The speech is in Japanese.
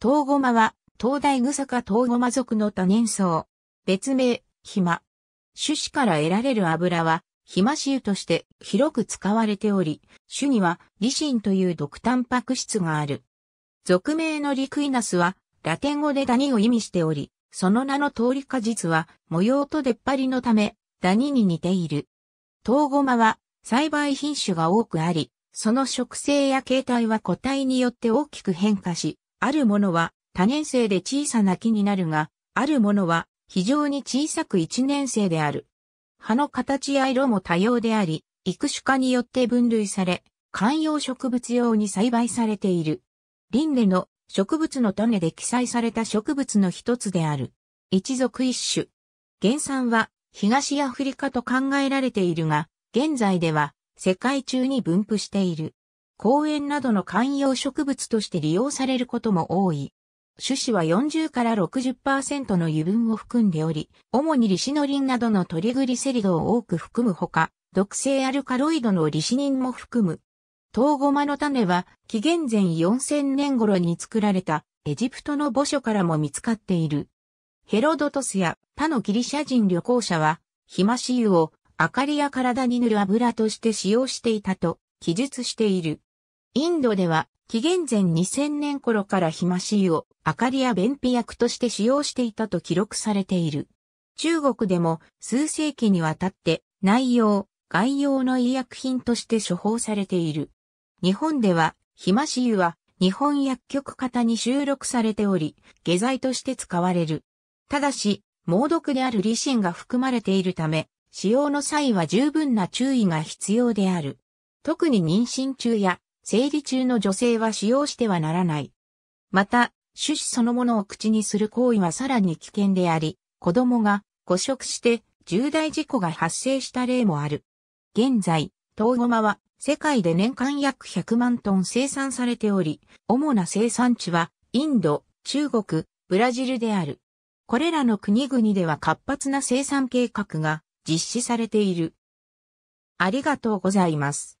東ごは、東大草か東ごま属の多年草。別名、ヒマ。種子から得られる油は、マシ油として広く使われており、種にはリシンという毒タンパク質がある。俗名のリクイナスは、ラテン語でダニを意味しており、その名の通り果実は模様と出っ張りのため、ダニに似ている。東ごは栽培品種が多くあり、その植生や形態は個体によって大きく変化し、あるものは多年生で小さな木になるが、あるものは非常に小さく一年生である。葉の形や色も多様であり、育種化によって分類され、観葉植物用に栽培されている。輪廻の植物の種で記載された植物の一つである。一族一種。原産は東アフリカと考えられているが、現在では世界中に分布している。公園などの観葉植物として利用されることも多い。種子は40から60%の油分を含んでおり、主にリシノリンなどのトリグリセリドを多く含むほか、毒性アルカロイドのリシニンも含む。トウゴマの種は紀元前4000年頃に作られたエジプトの墓所からも見つかっている。ヘロドトスや他のギリシャ人旅行者は、ヒマシ油を明かりや体に塗る油として使用していたと記述している。インドでは、紀元前2000年頃からヒマシーを明かりや便秘薬として使用していたと記録されている。中国でも数世紀にわたって内容、外用の医薬品として処方されている。日本では、ヒマシーは日本薬局型に収録されており、下剤として使われる。ただし、猛毒であるリシンが含まれているため、使用の際は十分な注意が必要である。特に妊娠中や生理中の女性は使用してはならない。また、種子そのものを口にする行為はさらに危険であり、子供が誤食して重大事故が発生した例もある。現在、トウゴマは世界で年間約100万トン生産されており、主な生産地はインド、中国、ブラジルである。これらの国々では活発な生産計画が実施されている。ありがとうございます。